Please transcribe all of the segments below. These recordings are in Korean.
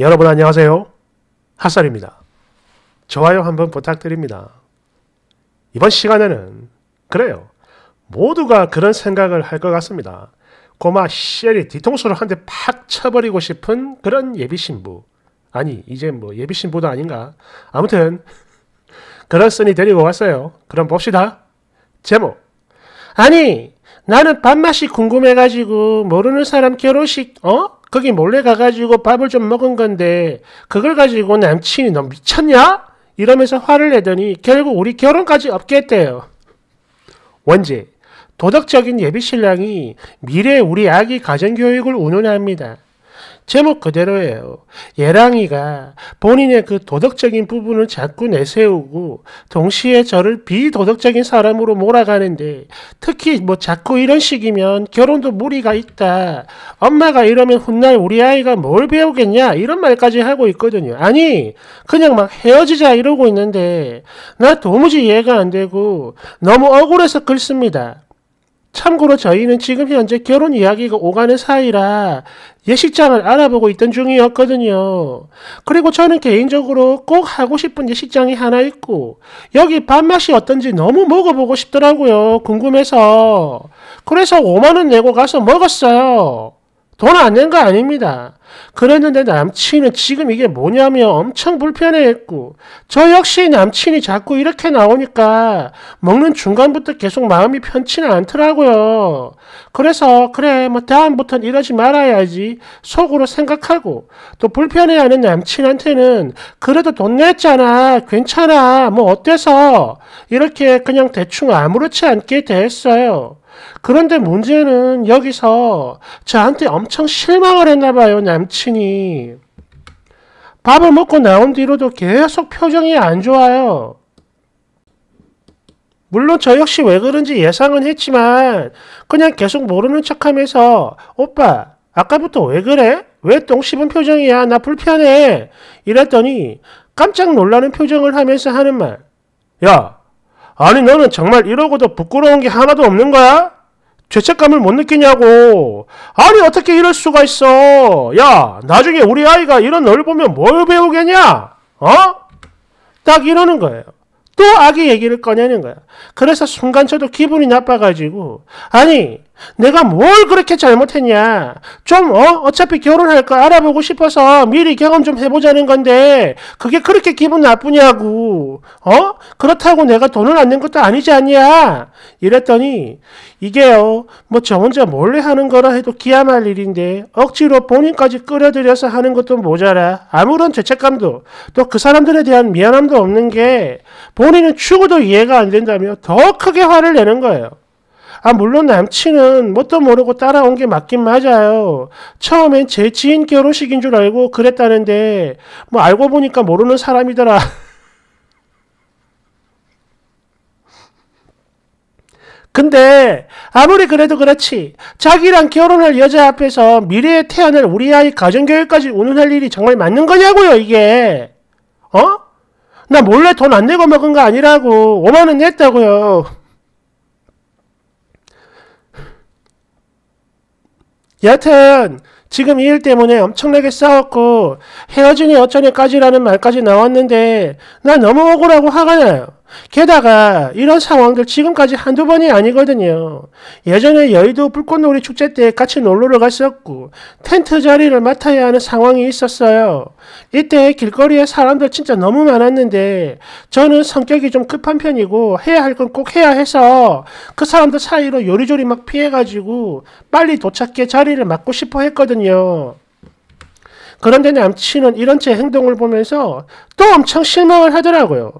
여러분 안녕하세요. 핫살입니다. 좋아요 한번 부탁드립니다. 이번 시간에는 그래요. 모두가 그런 생각을 할 것 같습니다. 고마 쉘이 뒤통수를 한 대 팍 쳐버리고 싶은 그런 예비신부. 아니 이제 뭐 예비신부도 아닌가. 아무튼 그런 쓴이 데리고 왔어요. 그럼 봅시다. 제목 아니 나는 밥맛이 궁금해가지고 모르는 사람 결혼식 어? 거기 몰래 가가지고 밥을 좀 먹은 건데 그걸 가지고 남친이 너 미쳤냐? 이러면서 화를 내더니 결국 우리 결혼까지 없게 했대요. 원제 도덕적인 예비 신랑이 미래 우리 아기 가정교육을 운운합니다. 제목 그대로예요. 예랑이가 본인의 그 도덕적인 부분을 자꾸 내세우고 동시에 저를 비도덕적인 사람으로 몰아가는데 특히 뭐 자꾸 이런 식이면 결혼도 무리가 있다. 엄마가 이러면 훗날 우리 아이가 뭘 배우겠냐 이런 말까지 하고 있거든요. 아니 그냥 막 헤어지자 이러고 있는데 나 도무지 이해가 안 되고 너무 억울해서 글씁니다. 참고로 저희는 지금 현재 결혼 이야기가 오가는 사이라 예식장을 알아보고 있던 중이었거든요. 그리고 저는 개인적으로 꼭 하고 싶은 예식장이 하나 있고 여기 밥맛이 어떤지 너무 먹어보고 싶더라고요. 궁금해서. 그래서 5만원 내고 가서 먹었어요. 돈안낸거 아닙니다. 그랬는데 남친은 지금 이게 뭐냐며 엄청 불편해했고 저 역시 남친이 자꾸 이렇게 나오니까 먹는 중간부터 계속 마음이 편치는 않더라고요. 그래서 그래 뭐 다음부턴 이러지 말아야지 속으로 생각하고 또 불편해하는 남친한테는 그래도 돈 냈잖아 괜찮아 뭐 어때서 이렇게 그냥 대충 아무렇지 않게 대어요 그런데 문제는 여기서 저한테 엄청 실망을 했나봐요, 남친이. 밥을 먹고 나온 뒤로도 계속 표정이 안 좋아요. 물론 저 역시 왜 그런지 예상은 했지만 그냥 계속 모르는 척하면서 오빠 아까부터 왜 그래? 왜 똥 씹은 표정이야? 나 불편해. 이랬더니 깜짝 놀라는 표정을 하면서 하는 말. 야, 아니 너는 정말 이러고도 부끄러운 게 하나도 없는 거야? 죄책감을 못 느끼냐고. 아니 어떻게 이럴 수가 있어. 야 나중에 우리 아이가 이런 널 보면 뭘 배우겠냐. 어? 딱 이러는 거예요. 또 아기 얘기를 꺼내는 거야. 그래서 순간 저도 기분이 나빠가지고 아니 내가 뭘 그렇게 잘못했냐? 좀, 어? 어차피 결혼할 거 알아보고 싶어서 미리 경험 좀 해보자는 건데, 그게 그렇게 기분 나쁘냐고, 어? 그렇다고 내가 돈을 안 낸 것도 아니지 않냐? 이랬더니, 이게요, 뭐 저 혼자 몰래 하는 거라 해도 기야할 일인데, 억지로 본인까지 끌어들여서 하는 것도 모자라, 아무런 죄책감도, 또 그 사람들에 대한 미안함도 없는 게, 본인은 죽어도 이해가 안 된다며 더 크게 화를 내는 거예요. 아, 물론 남친은 뭣도 모르고 따라온 게 맞긴 맞아요. 처음엔 제 지인 결혼식인 줄 알고 그랬다는데, 뭐 알고 보니까 모르는 사람이더라. 근데 아무리 그래도 그렇지 자기랑 결혼할 여자 앞에서 미래에 태어날 우리 아이 가정교육까지 운운할 일이 정말 맞는 거냐고요 이게 어? 나 몰래 돈 안 내고 먹은 거 아니라고 5만원 냈다고요 여튼 지금 이 일 때문에 엄청나게 싸웠고 헤어지니 어쩌니까지라는 말까지 나왔는데 나 너무 억울하고 화가 나요. 게다가 이런 상황들 지금까지 한두 번이 아니거든요. 예전에 여의도 불꽃놀이 축제 때 같이 놀러를 갔었고 텐트 자리를 맡아야 하는 상황이 있었어요. 이때 길거리에 사람들 진짜 너무 많았는데 저는 성격이 좀 급한 편이고 해야 할 건 꼭 해야 해서 그 사람들 사이로 요리조리 막 피해가지고 빨리 도착해 자리를 맡고 싶어 했거든요. 그런데 남친은 이런 제 행동을 보면서 또 엄청 실망을 하더라고요.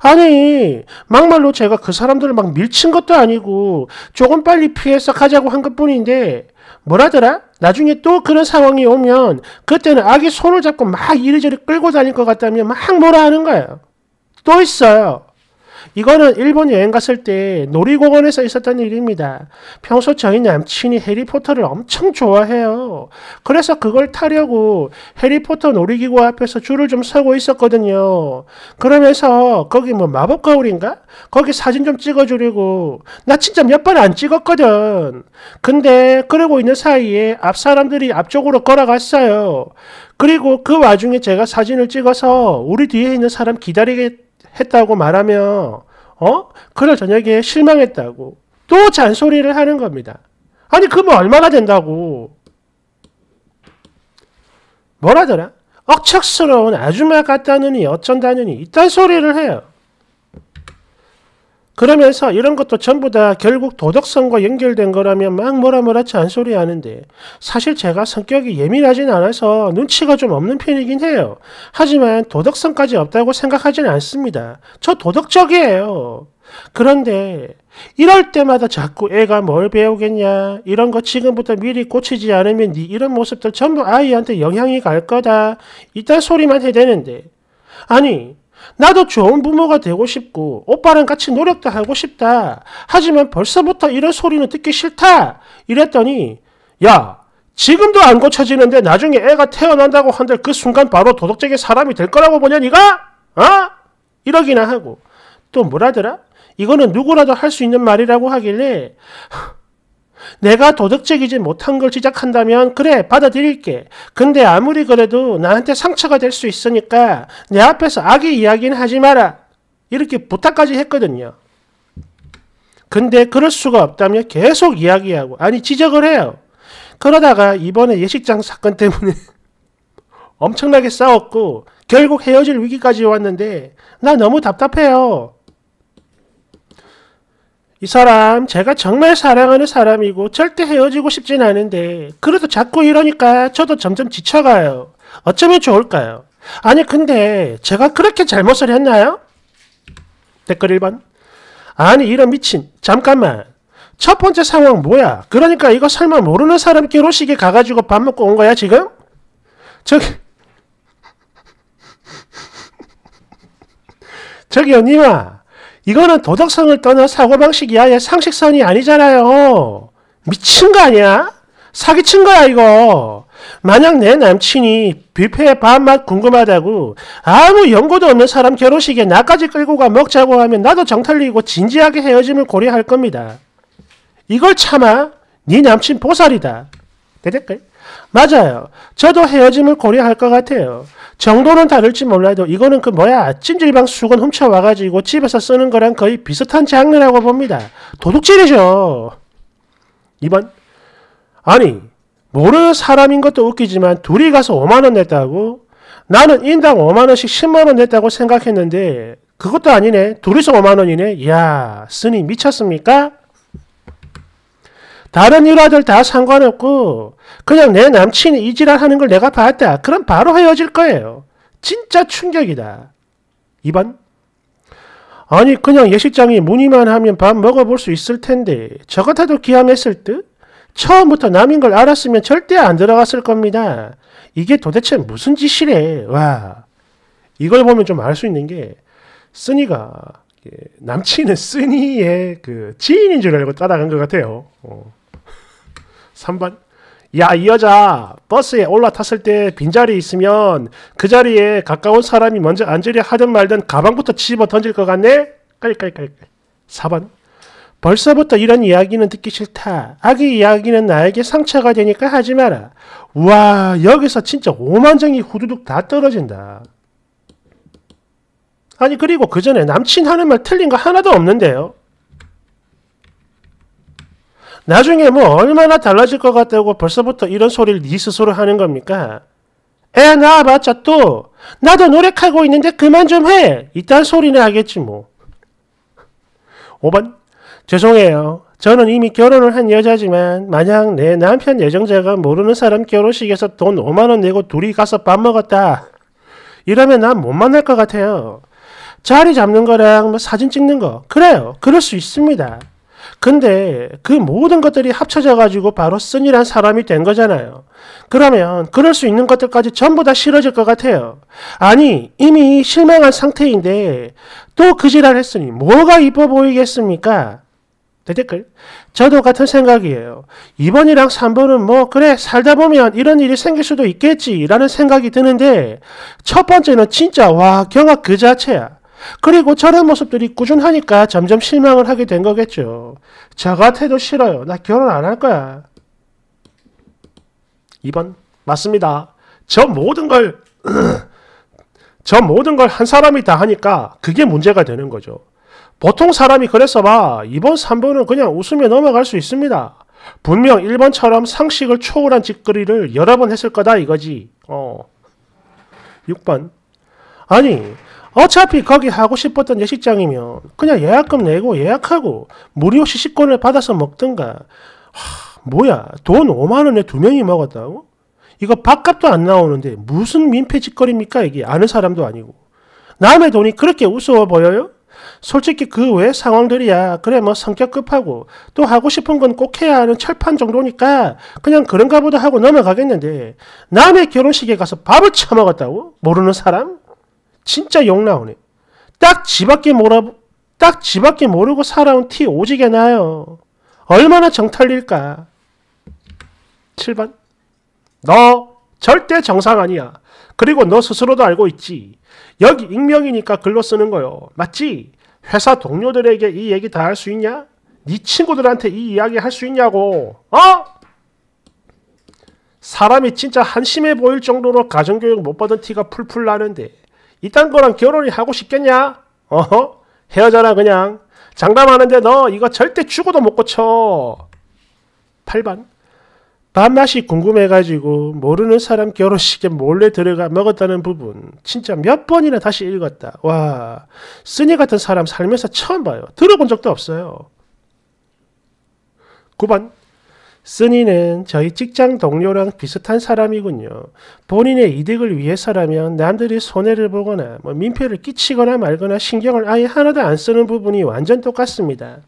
아니 막말로 제가 그 사람들을 막 밀친 것도 아니고 조금 빨리 피해서 가자고 한 것뿐인데 뭐라더라? 나중에 또 그런 상황이 오면 그때는 아기 손을 잡고 막 이리저리 끌고 다닐 것 같다며 막 뭐라 하는 거야또 있어요. 이거는 일본 여행 갔을 때 놀이공원에서 있었던 일입니다. 평소 저희 남친이 해리포터를 엄청 좋아해요. 그래서 그걸 타려고 해리포터 놀이기구 앞에서 줄을 좀 서고 있었거든요. 그러면서 거기 뭐 마법 거울인가? 거기 사진 좀 찍어주려고 나 진짜 몇 번 안 찍었거든. 근데 그러고 있는 사이에 앞 사람들이 앞쪽으로 걸어갔어요. 그리고 그 와중에 제가 사진을 찍어서 우리 뒤에 있는 사람 기다리게 했다고 말하며 어? 그를 저녁에 실망했다고. 또 잔소리를 하는 겁니다. 아니, 그 뭐 얼마나 된다고. 뭐라더라? 억척스러운 아줌마 같다느니 어쩐다느니 이딴 소리를 해요. 그러면서 이런 것도 전부 다 결국 도덕성과 연결된 거라면 막 뭐라 뭐라 잔소리 하는데 사실 제가 성격이 예민하진 않아서 눈치가 좀 없는 편이긴 해요. 하지만 도덕성까지 없다고 생각하진 않습니다. 저 도덕적이에요. 그런데 이럴 때마다 자꾸 애가 뭘 배우겠냐 이런 거 지금부터 미리 고치지 않으면 네 이런 모습들 전부 아이한테 영향이 갈 거다 이딴 소리만 해대는데 아니 나도 좋은 부모가 되고 싶고 오빠랑 같이 노력도 하고 싶다. 하지만 벌써부터 이런 소리는 듣기 싫다. 이랬더니 야 지금도 안 고쳐지는데 나중에 애가 태어난다고 한들 그 순간 바로 도덕적인 사람이 될 거라고 보냐 니가? 어? 이러기나 하고 또 뭐라더라? 이거는 누구라도 할 수 있는 말이라고 하길래 내가 도덕적이지 못한 걸 지적한다면 그래 받아들일게. 근데 아무리 그래도 나한테 상처가 될 수 있으니까 내 앞에서 악의 이야기는 하지 마라. 이렇게 부탁까지 했거든요. 근데 그럴 수가 없다며 계속 이야기하고 아니 지적을 해요. 그러다가 이번에 예식장 사건 때문에 엄청나게 싸웠고 결국 헤어질 위기까지 왔는데 나 너무 답답해요. 이 사람 제가 정말 사랑하는 사람이고 절대 헤어지고 싶진 않은데 그래도 자꾸 이러니까 저도 점점 지쳐가요. 어쩌면 좋을까요? 아니 근데 제가 그렇게 잘못을 했나요? 댓글 1번 아니 이런 미친 잠깐만 첫 번째 상황 뭐야? 그러니까 이거 설마 모르는 사람 결혼식에 가가지고 밥 먹고 온 거야 지금? 저기 저기 언니마 이거는 도덕성을 떠나 사고방식 이하의 상식선이 아니잖아요. 미친 거 아니야? 사기친 거야 이거. 만약 내 남친이 뷔페 밥맛 궁금하다고 아무 연고도 없는 사람 결혼식에 나까지 끌고 가 먹자고 하면 나도 정탈리고 진지하게 헤어짐을 고려할 겁니다. 이걸 참아? 네 남친 보살이다. 대댓글. 맞아요. 저도 헤어짐을 고려할 것 같아요. 정도는 다를지 몰라도 이거는 그 뭐야 찜질방 수건 훔쳐와가지고 집에서 쓰는 거랑 거의 비슷한 장르라고 봅니다. 도둑질이죠. 2번 아니 모르는 사람인 것도 웃기지만 둘이 가서 5만원 냈다고? 나는 인당 5만원씩 10만원 냈다고 생각했는데 그것도 아니네. 둘이서 5만원이네. 야 스님 미쳤습니까? 다른 일화들 다 상관없고 그냥 내 남친이 이지랄 하는 걸 내가 봤다. 그럼 바로 헤어질 거예요. 진짜 충격이다. 2번 아니 그냥 예식장이 문의만 하면 밥 먹어볼 수 있을 텐데 저 같아도 기함했을 듯? 처음부터 남인 걸 알았으면 절대 안 들어갔을 겁니다. 이게 도대체 무슨 짓이래. 와 이걸 보면 좀 알 수 있는 게 쓰니가 예, 남친은 쓰니의 그 지인인 줄 알고 따라간 것 같아요. 어. 3번 야, 이 여자, 버스에 올라탔을 때 빈자리 에 있으면 그 자리에 가까운 사람이 먼저 앉으려 하든 말든 가방부터 집어 던질 것 같네? 깔깔깔깔. 4번. 벌써부터 이런 이야기는 듣기 싫다. 아기 이야기는 나에게 상처가 되니까 하지 마라. 우 와, 여기서 진짜 오만정이 후두둑 다 떨어진다. 아니, 그리고 그 전에 남친 하는 말 틀린 거 하나도 없는데요. 나중에 뭐 얼마나 달라질 것 같다고 벌써부터 이런 소리를 네 스스로 하는 겁니까? 애 낳아봤자 또 나도 노력하고 있는데 그만 좀 해. 이딴 소리는 하겠지 뭐. 5번 죄송해요. 저는 이미 결혼을 한 여자지만 만약 내 남편 예정자가 모르는 사람 결혼식에서 돈 5만원 내고 둘이 가서 밥 먹었다. 이러면 난 못 만날 것 같아요. 자리 잡는 거랑 뭐 사진 찍는 거. 그래요. 그럴 수 있습니다. 근데 그 모든 것들이 합쳐져 가지고 바로 쓴이란 사람이 된 거잖아요. 그러면 그럴 수 있는 것들까지 전부 다 싫어질 것 같아요. 아니 이미 실망한 상태인데 또그 지랄 했으니 뭐가 이뻐 보이겠습니까? 네, 댓글 저도 같은 생각이에요. 2번이랑 3번은 뭐, 그래, 살다 보면 이런 일이 생길 수도 있겠지라는 생각이 드는데, 첫 번째는 진짜, 와, 경악 그 자체야. 그리고 저런 모습들이 꾸준하니까 점점 실망을 하게 된 거겠죠. 저 같아도 싫어요. 나 결혼 안 할 거야. 2번 맞습니다. 저 모든 걸 저 모든 걸 한 사람이 다 하니까 그게 문제가 되는 거죠. 보통 사람이 그래서 봐 2번, 3번은 그냥 웃으며 넘어갈 수 있습니다. 분명 1번처럼 상식을 초월한 짓거리를 여러 번 했을 거다 이거지. 어. 6번 아니 어차피 거기 하고 싶었던 예식장이면 그냥 예약금 내고 예약하고 무료 시식권을 받아서 먹든가. 하, 뭐야 돈 5만원에 두 명이 먹었다고? 이거 밥값도 안 나오는데 무슨 민폐 짓거리입니까 이게 아는 사람도 아니고. 남의 돈이 그렇게 우스워 보여요? 솔직히 그 외 상황들이야 그래 뭐 성격 급하고 또 하고 싶은 건 꼭 해야 하는 철판 정도니까 그냥 그런가 보다 하고 넘어가겠는데 남의 결혼식에 가서 밥을 처먹었다고? 모르는 사람? 진짜 욕 나오네. 딱지 밖에 몰아, 딱지 밖에 모르고 살아온 티 오지게 나요. 얼마나 정탈릴까. 7번. 너 절대 정상 아니야. 그리고 너 스스로도 알고 있지. 여기 익명이니까 글로 쓰는 거요. 맞지? 회사 동료들에게 이 얘기 다 할 수 있냐? 네 친구들한테 이 이야기 할 수 있냐고. 어? 사람이 진짜 한심해 보일 정도로 가정교육 못 받은 티가 풀풀 나는데 이딴 거랑 결혼을 하고 싶겠냐? 어허? 헤어져라 그냥. 장담하는데 너 이거 절대 죽어도 못 고쳐. 8번. 밥맛이 궁금해가지고 모르는 사람 결혼식에 몰래 들어가 먹었다는 부분 진짜 몇 번이나 다시 읽었다. 와 쓰니 같은 사람 살면서 처음 봐요. 들어본 적도 없어요. 9번 쓰니는 저희 직장 동료랑 비슷한 사람이군요. 본인의 이득을 위해서라면 남들이 손해를 보거나 뭐 민폐를 끼치거나 말거나 신경을 아예 하나도 안 쓰는 부분이 완전 똑같습니다.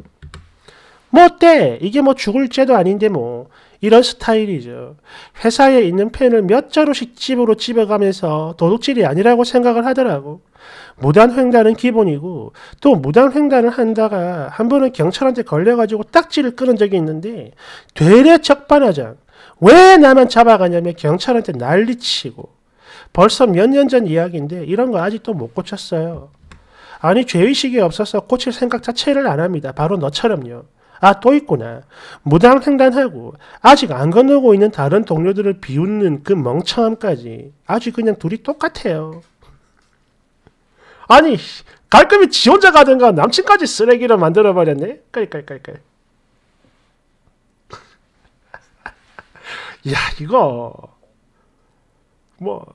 뭐 어때? 이게 뭐 죽을 죄도 아닌데 뭐 이런 스타일이죠. 회사에 있는 펜을 몇 자루씩 집으로 집어가면서 도둑질이 아니라고 생각을 하더라고. 무단횡단은 기본이고 또 무단횡단을 한다가 한 번은 경찰한테 걸려가지고 딱지를 끊은 적이 있는데 되레 적반하장. 왜 나만 잡아가냐며 경찰한테 난리치고 벌써 몇 년 전 이야기인데 이런 거 아직도 못 고쳤어요. 아니 죄의식이 없어서 고칠 생각 자체를 안 합니다. 바로 너처럼요. 아, 또 있구나. 무당 횡단하고 아직 안 건너고 있는 다른 동료들을 비웃는 그 멍청함까지 아주 그냥 둘이 똑같아요. 아니, 갈 거면 지 혼자 가든가 남친까지 쓰레기로 만들어버렸네? 깔깔깔깔. 야, 이거, 뭐,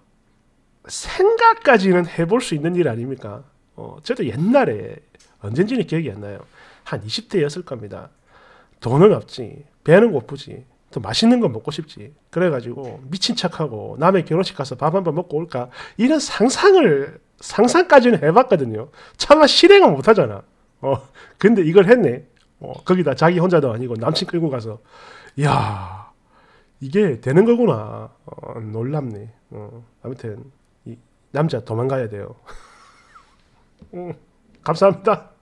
생각까지는 해볼 수 있는 일 아닙니까? 어, 저도 옛날에, 언젠지는 기억이 안 나요. 한 20대였을 겁니다. 돈은 없지. 배는 고프지. 더 맛있는 거 먹고 싶지. 그래가지고 미친 척하고 남의 결혼식 가서 밥 한 번 먹고 올까? 이런 상상을, 상상까지는 해봤거든요. 차마 실행은 못하잖아. 어, 근데 이걸 했네. 어, 거기다 자기 혼자도 아니고 남친 끌고 가서. 이야, 이게 되는 거구나. 어, 놀랍네. 어, 아무튼, 이 남자 도망가야 돼요. 음, 감사합니다.